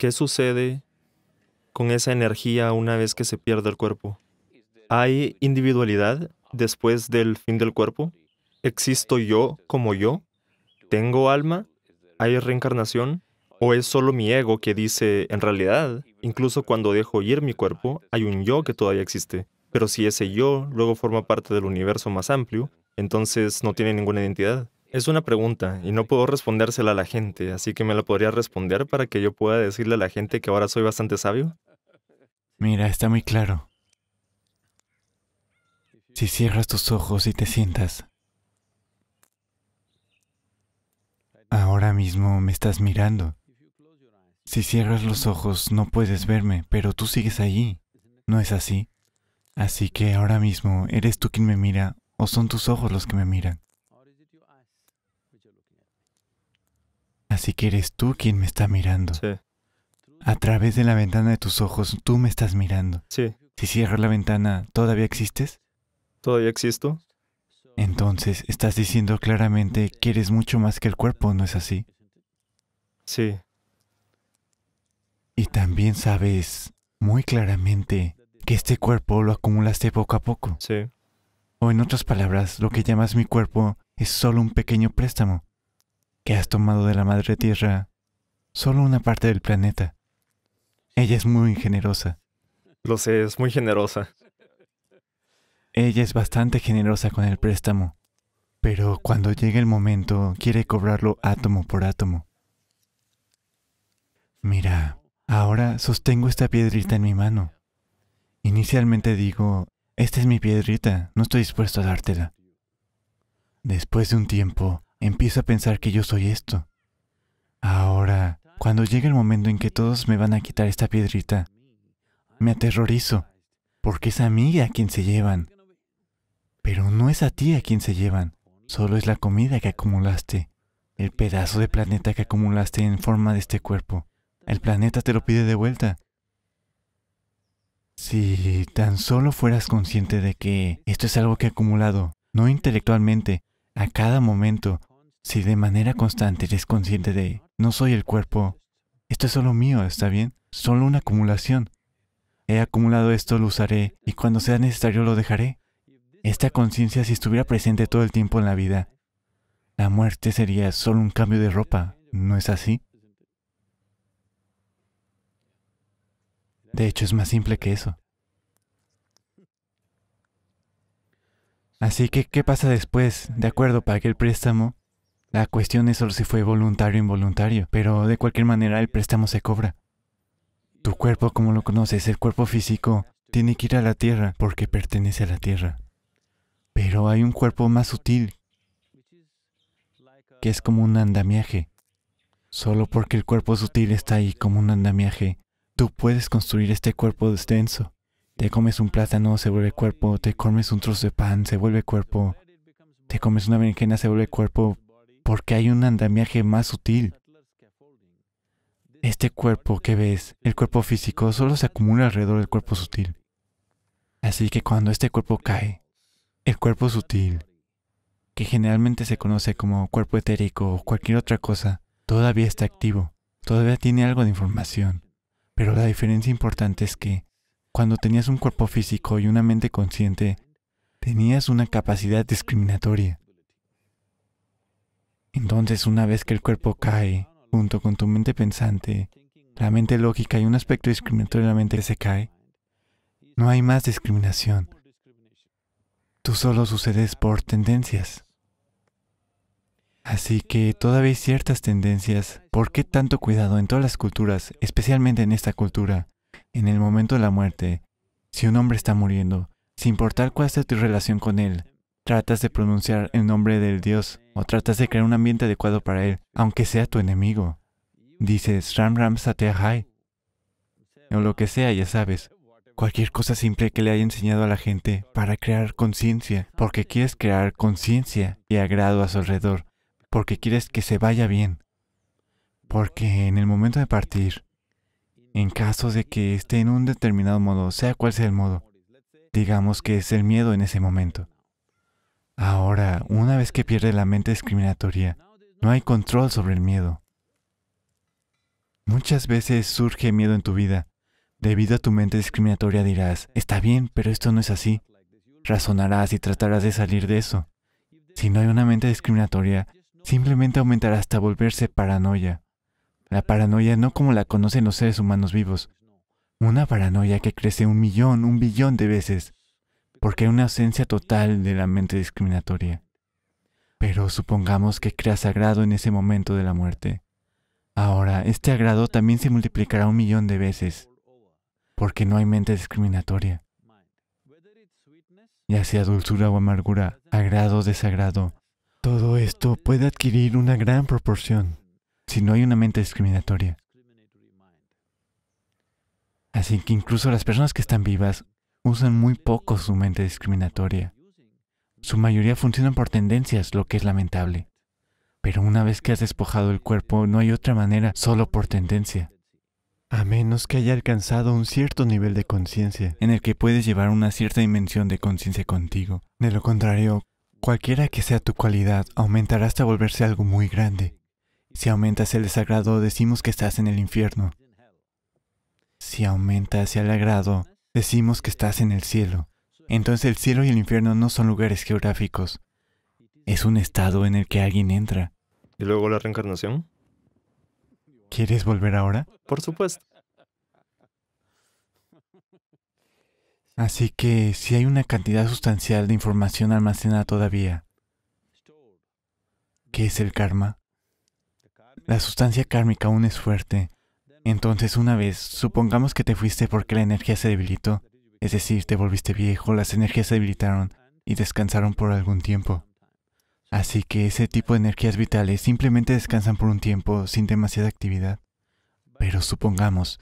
¿Qué sucede con esa energía una vez que se pierde el cuerpo? ¿Hay individualidad después del fin del cuerpo? ¿Existo yo como yo? ¿Tengo alma? ¿Hay reencarnación? ¿O es solo mi ego que dice, en realidad, incluso cuando dejo ir mi cuerpo, hay un yo que todavía existe? Pero si ese yo luego forma parte del universo más amplio, entonces no tiene ninguna identidad. Es una pregunta y no puedo respondérsela a la gente, así que me la podría responder para que yo pueda decirle a la gente que ahora soy bastante sabio. Mira, está muy claro. Si cierras tus ojos y te sientas, ahora mismo me estás mirando. Si cierras los ojos no puedes verme, pero tú sigues allí. ¿No es así? Así que ahora mismo eres tú quien me mira o son tus ojos los que me miran. Si que eres tú quien me está mirando. Sí. A través de la ventana de tus ojos, tú me estás mirando. Sí. Si cierras la ventana, ¿todavía existes? ¿Todavía existo? Entonces, estás diciendo claramente que eres mucho más que el cuerpo, ¿no es así? Sí. Y también sabes muy claramente que este cuerpo lo acumulaste poco a poco. Sí. O en otras palabras, lo que llamas mi cuerpo es solo un pequeño préstamo que has tomado de la Madre Tierra solo una parte del planeta. Ella es muy generosa. Lo sé, es muy generosa. Ella es bastante generosa con el préstamo, pero cuando llega el momento quiere cobrarlo átomo por átomo. Mira, ahora sostengo esta piedrita en mi mano. Inicialmente digo, esta es mi piedrita, no estoy dispuesto a dártela. Después de un tiempo, Empiezo a pensar que yo soy esto. Ahora, cuando llega el momento en que todos me van a quitar esta piedrita, me aterrorizo, porque es a mí a quien se llevan. Pero no es a ti a quien se llevan, solo es la comida que acumulaste, el pedazo de planeta que acumulaste en forma de este cuerpo. El planeta te lo pide de vuelta. Si tan solo fueras consciente de que esto es algo que he acumulado, no intelectualmente, a cada momento, si de manera constante eres consciente de, no soy el cuerpo, esto es solo mío, ¿está bien? Solo una acumulación. He acumulado esto, lo usaré, y cuando sea necesario lo dejaré. Esta conciencia, si estuviera presente todo el tiempo en la vida, la muerte sería solo un cambio de ropa, ¿no es así? De hecho, es más simple que eso. Así que, ¿qué pasa después? De acuerdo, pague el préstamo, la cuestión es solo si fue voluntario o involuntario, pero de cualquier manera el préstamo se cobra. Tu cuerpo, como lo conoces, el cuerpo físico, tiene que ir a la tierra porque pertenece a la tierra. Pero hay un cuerpo más sutil, que es como un andamiaje. Solo porque el cuerpo sutil está ahí como un andamiaje, tú puedes construir este cuerpo extenso. Te comes un plátano, se vuelve cuerpo, te comes un trozo de pan, se vuelve cuerpo, te comes una berenjena, se vuelve cuerpo, porque hay un andamiaje más sutil. Este cuerpo que ves, el cuerpo físico, solo se acumula alrededor del cuerpo sutil. Así que cuando este cuerpo cae, el cuerpo sutil, que generalmente se conoce como cuerpo etérico o cualquier otra cosa, todavía está activo, todavía tiene algo de información. Pero la diferencia importante es que cuando tenías un cuerpo físico y una mente consciente, tenías una capacidad discriminatoria. Entonces, una vez que el cuerpo cae, junto con tu mente pensante, la mente lógica y un aspecto discriminatorio de la mente se cae, no hay más discriminación. Tú solo sucedes por tendencias. Así que todavía hay ciertas tendencias. ¿Por qué tanto cuidado en todas las culturas, especialmente en esta cultura? En el momento de la muerte, si un hombre está muriendo, sin importar cuál sea tu relación con él, tratas de pronunciar el nombre del Dios o tratas de crear un ambiente adecuado para Él, aunque sea tu enemigo. Dices Ram Ram Satya o lo que sea, ya sabes. Cualquier cosa simple que le haya enseñado a la gente para crear conciencia, porque quieres crear conciencia y agrado a su alrededor, porque quieres que se vaya bien. Porque en el momento de partir, en caso de que esté en un determinado modo, sea cual sea el modo, digamos que es el miedo en ese momento. Ahora, una vez que pierde la mente discriminatoria, no hay control sobre el miedo. Muchas veces surge miedo en tu vida. Debido a tu mente discriminatoria dirás, está bien, pero esto no es así. Razonarás y tratarás de salir de eso. Si no hay una mente discriminatoria, simplemente aumentará hasta volverse paranoia. La paranoia no como la conocen los seres humanos vivos. Una paranoia que crece un millón, un billón de veces porque hay una ausencia total de la mente discriminatoria. Pero supongamos que crea sagrado en ese momento de la muerte. Ahora, este agrado también se multiplicará un millón de veces, porque no hay mente discriminatoria. Ya sea dulzura o amargura, agrado o desagrado, todo esto puede adquirir una gran proporción si no hay una mente discriminatoria. Así que incluso las personas que están vivas usan muy poco su mente discriminatoria. Su mayoría funcionan por tendencias, lo que es lamentable. Pero una vez que has despojado el cuerpo, no hay otra manera solo por tendencia. A menos que haya alcanzado un cierto nivel de conciencia, en el que puedes llevar una cierta dimensión de conciencia contigo. De lo contrario, cualquiera que sea tu cualidad, aumentará hasta volverse algo muy grande. Si aumentas el desagrado, decimos que estás en el infierno. Si aumentas el agrado, Decimos que estás en el cielo. Entonces el cielo y el infierno no son lugares geográficos. Es un estado en el que alguien entra. ¿Y luego la reencarnación? ¿Quieres volver ahora? Por supuesto. Así que si hay una cantidad sustancial de información almacenada todavía, ¿qué es el karma? La sustancia kármica aún es fuerte entonces una vez, supongamos que te fuiste porque la energía se debilitó, es decir, te volviste viejo, las energías se debilitaron y descansaron por algún tiempo. Así que ese tipo de energías vitales simplemente descansan por un tiempo sin demasiada actividad. Pero supongamos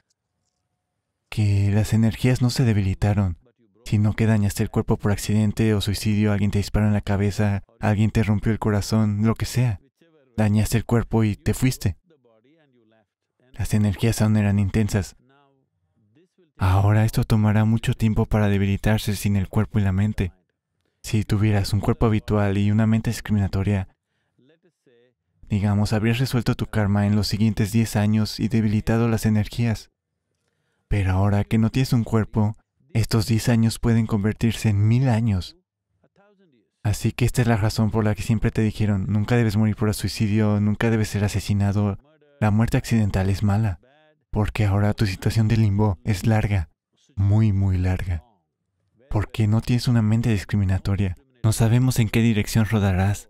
que las energías no se debilitaron, sino que dañaste el cuerpo por accidente o suicidio, alguien te disparó en la cabeza, alguien te rompió el corazón, lo que sea. Dañaste el cuerpo y te fuiste. Las energías aún eran intensas. Ahora esto tomará mucho tiempo para debilitarse sin el cuerpo y la mente. Si tuvieras un cuerpo habitual y una mente discriminatoria, digamos, habrías resuelto tu karma en los siguientes 10 años y debilitado las energías. Pero ahora que no tienes un cuerpo, estos 10 años pueden convertirse en mil años. Así que esta es la razón por la que siempre te dijeron, nunca debes morir por suicidio, nunca debes ser asesinado, la muerte accidental es mala, porque ahora tu situación de limbo es larga, muy, muy larga. Porque no tienes una mente discriminatoria, no sabemos en qué dirección rodarás.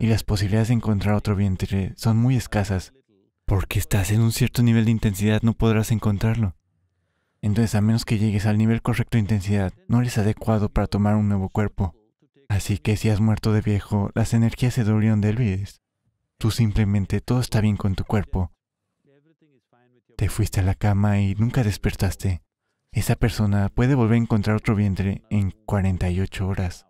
Y las posibilidades de encontrar otro vientre son muy escasas, porque estás en un cierto nivel de intensidad no podrás encontrarlo. Entonces, a menos que llegues al nivel correcto de intensidad, no eres adecuado para tomar un nuevo cuerpo. Así que si has muerto de viejo, las energías se durieron del Tú simplemente todo está bien con tu cuerpo. Te fuiste a la cama y nunca despertaste. Esa persona puede volver a encontrar otro vientre en 48 horas.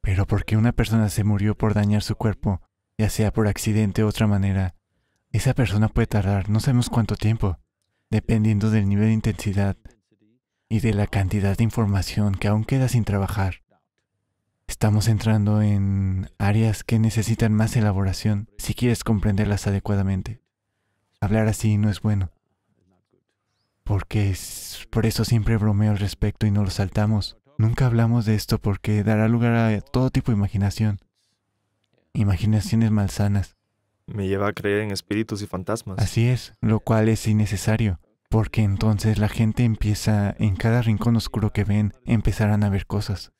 Pero porque una persona se murió por dañar su cuerpo, ya sea por accidente u otra manera, esa persona puede tardar no sabemos cuánto tiempo, dependiendo del nivel de intensidad y de la cantidad de información que aún queda sin trabajar. Estamos entrando en áreas que necesitan más elaboración si quieres comprenderlas adecuadamente. Hablar así no es bueno. Porque por eso siempre bromeo al respecto y no lo saltamos. Nunca hablamos de esto porque dará lugar a todo tipo de imaginación. Imaginaciones malsanas. Me lleva a creer en espíritus y fantasmas. Así es, lo cual es innecesario. Porque entonces la gente empieza, en cada rincón oscuro que ven, empezarán a ver cosas.